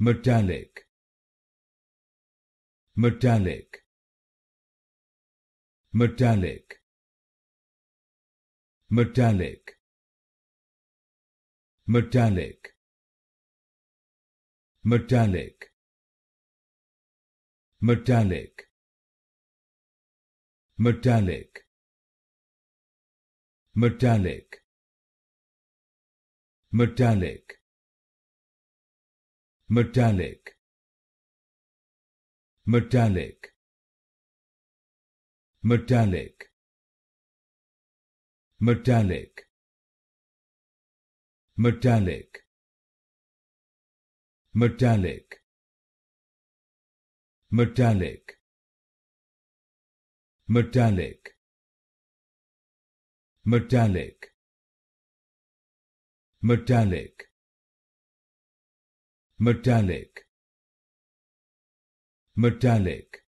metallic metallic metallic metallic metallic metallic metallic metallic metallic metallic metallic metallic metallic metallic metallic metallic metallic metallic metallic metallic metallic metallic